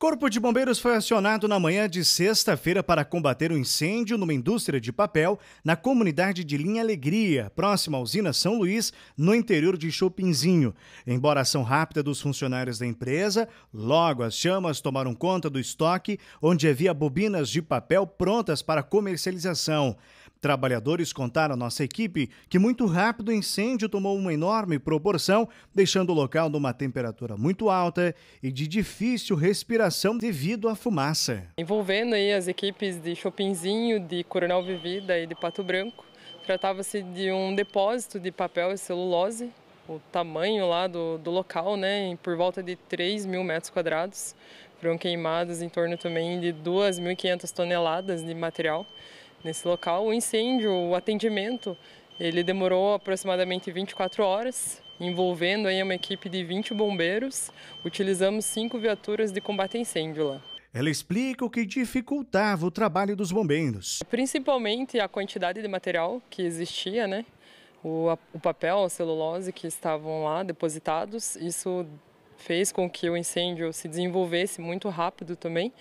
Corpo de Bombeiros foi acionado na manhã de sexta-feira para combater um incêndio numa indústria de papel na comunidade de Linha Alegria, próxima à usina São Luís, no interior de Chopinzinho. Embora a ação rápida dos funcionários da empresa, logo as chamas tomaram conta do estoque, onde havia bobinas de papel prontas para comercialização. Trabalhadores contaram à nossa equipe que muito rápido o incêndio tomou uma enorme proporção, deixando o local numa temperatura muito alta e de difícil respiração devido à fumaça. Envolvendo aí as equipes de Chopinzinho, de Coronel Vivida e de Pato Branco, tratava-se de um depósito de papel e celulose, o tamanho lá do, do local, né, por volta de 3 mil metros quadrados. Foram queimadas em torno também de 2.500 toneladas de material nesse local. O incêndio, o atendimento, ele demorou aproximadamente 24 horas, envolvendo aí uma equipe de 20 bombeiros. Utilizamos cinco viaturas de combate a incêndio lá. Ela explica o que dificultava o trabalho dos bombeiros. Principalmente a quantidade de material que existia, né? O, o papel, a celulose que estavam lá depositados, isso fez com que o incêndio se desenvolvesse muito rápido também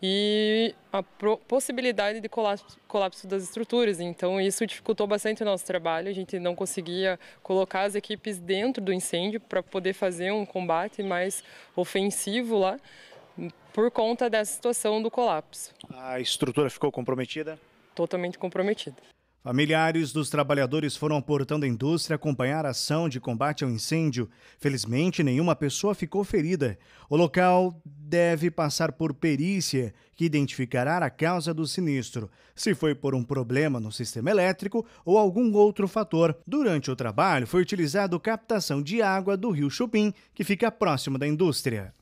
e a possibilidade de colapso, colapso, das estruturas. Então, isso dificultou bastante o nosso trabalho. A gente não conseguia colocar as equipes dentro do incêndio para poder fazer um combate mais ofensivo lá, por conta dessa situação do colapso. A estrutura ficou comprometida? Totalmente comprometida. Familiares dos trabalhadores foram ao portão da indústria acompanhar a ação de combate ao incêndio. Felizmente, nenhuma pessoa ficou ferida. O local deve passar por perícia, que identificará a causa do sinistro, se foi por um problema no sistema elétrico ou algum outro fator. Durante o trabalho, foi utilizado captação de água do rio Chupim, que fica próximo da indústria.